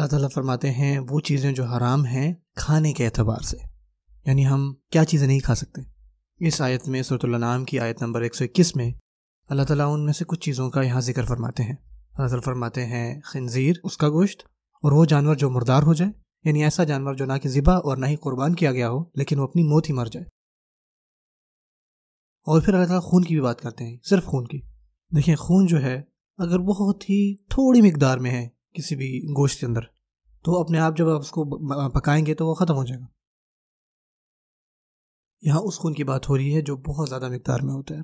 अल्लाह ताला फरमाते हैं वो चीज़ें जो हराम हैं खाने के अतबार से यानी हम क्या चीज़ें नहीं खा सकते इस आयत में सरतुल्लाम की आयत नंबर एक सौ इक्कीस में अल्लाह ताला उनमें से कुछ चीज़ों का यहाँ जिक्र फरमाते हैं अल्लाह ताला फरमाते हैं खनज़ीर उसका गोश्त और वो जानवर जो मुर्दार हो जाए यानी ऐसा जानवर जो ना कि ज़िबा और ना ही कुर्बान किया गया हो लेकिन वो अपनी मौत ही मर जाए और फिर अल्लाह ताला खून की भी बात करते हैं सिर्फ खून की देखिए खून जो है अगर बहुत ही थोड़ी मकदार में है किसी भी गोश्त के अंदर तो अपने आप जब आप उसको पकाएंगे तो वो ख़त्म हो जाएगा यहाँ उस खून की बात हो रही है जो बहुत ज़्यादा मकदार में होता है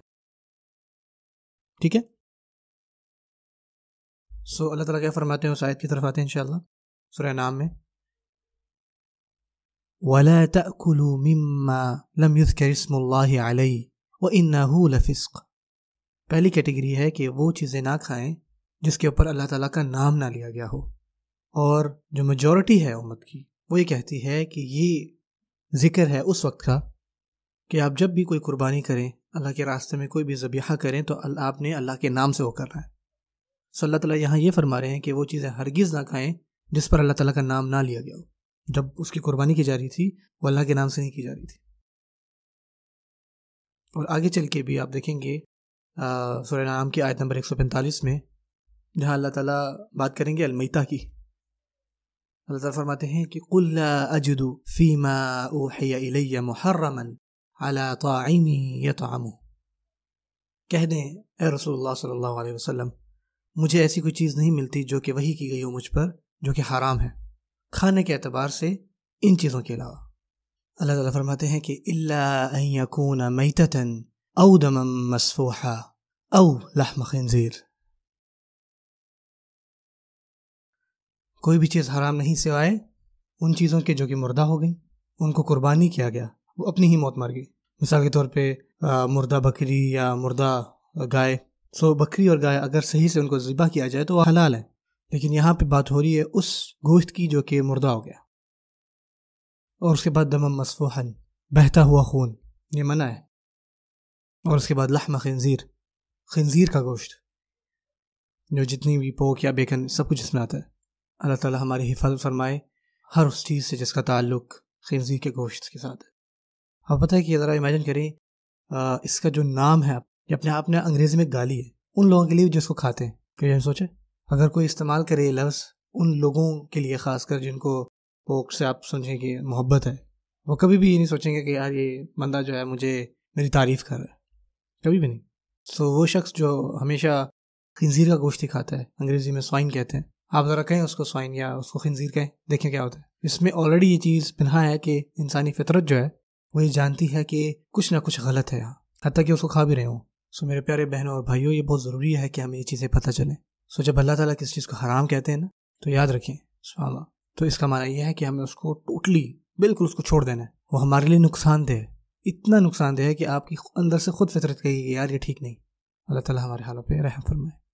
ठीक है सो अल्लाह ताला क्या फरमाते हैं उस आयत की तरफ आते हैं इंशाल्लाह सुरह नाम में वला तकुलू मिम्मा लम اسم الله عليه इन्नहू لفسق पहली कैटेगरी है कि वो चीज़ें ना खाएं जिसके ऊपर अल्लाह ताला का नाम ना लिया गया हो और जो मेजॉरिटी है उम्मत की वो ये कहती है कि ये ज़िक्र है उस वक्त का कि आप जब भी कोई कुर्बानी करें अल्लाह के रास्ते में कोई भी ज़बिया करें तो आपने अल्लाह के नाम से वो करना है सो अल्लाह ताली यहाँ ये फरमा रहे हैं कि वो चीज़ें हरगिज़ ना खाएं जिस पर अल्लाह ताला का नाम ना लिया गया हो जब उसकी कुर्बानी की जा रही थी वो अल्लाह के नाम से नहीं की जा रही थी और आगे चल के भी आप देखेंगे सूर्य नाम की आयत नंबर पैंतालीस में जहाँ अल्लाह ताला बात करेंगे अलमिता की اللہ فرماتے ہیں کہ قل لا اجد فيما اوحي الي محرما على طاعم يطعمه کہہ دیں اے رسول اللہ صلی اللہ علیہ وسلم مجھے ایسی کوئی چیز نہیں ملتی جو کہ وہی کی گئی ہو مجھ پر جو کہ حرام ہے کھانے کے اعتبار سے ان چیزوں کے علاوہ اللہ تعالیٰ فرماتے ہیں کہ الا ان يكون ميتة او دما مسفوحا او لحم خنزير कोई भी चीज़ हराम नहीं आए उन चीज़ों के जो कि मुर्दा हो गई उनको कुर्बानी किया गया वो अपनी ही मौत मार गई मिसाल के तौर पर मुर्दा बकरी या मुर्दा गाय सो बकरी और गाय अगर सही से उनको ज़िबा किया जाए तो वह हलाल है लेकिन यहाँ पे बात हो रही है उस गोश्त की जो कि मुर्दा हो गया और उसके बाद दमम मसफोहन बहता हुआ खून ये मना है और उसके बाद लहमा खंजीर खंजीर का गोश्त जो जितनी भी पोक या बेकन सब कुछ इसमें आता है अल्लाह ताला हमारी हिफाजत फरमाए हर उस चीज़ से जिसका ताल्लुक खिरजी के गोश्त के साथ है अब पता है कि ज़रा इमेजिन करें आ, इसका जो नाम है ये अपने आप ने अंग्रेज़ी में गाली है उन लोगों के लिए जिसको खाते हैं क्यों तो सोचे अगर कोई इस्तेमाल करे लफ्ज़ उन लोगों के लिए खासकर जिनको पोक से आप समझें कि मोहब्बत है वो कभी भी ये नहीं सोचेंगे कि यार ये बंदा जो है मुझे मेरी तारीफ़ कर रहा है कभी भी नहीं सो तो so, वो शख्स जो हमेशा खंजीर का गोश्त ही खाता है अंग्रेज़ी में स्वाइन कहते हैं आप ज़रा कहें उसको स्वाइन या उसको खनजीर कहें देखें क्या होता है इसमें ऑलरेडी ये चीज़ पिन्हा है कि इंसानी फितरत जो है वो ये जानती है कि कुछ ना कुछ गलत है यहाँ हती कि उसको खा भी रहे हो सो मेरे प्यारे बहनों और भाइयों ये बहुत ज़रूरी है कि हमें ये चीज़ें पता चलें सो जब अल्लाह ताला किस चीज़ को हराम कहते हैं ना तो याद रखें सुबह तो इसका माना यह है कि हमें उसको टोटली बिल्कुल उसको छोड़ देना है वो हमारे लिए नुकसानदेह है इतना नुकसानदेह है कि आपकी अंदर से खुद फितरत कही यार ये ठीक नहीं अल्लाह ताला हमारे हालों पे रहम फरमाए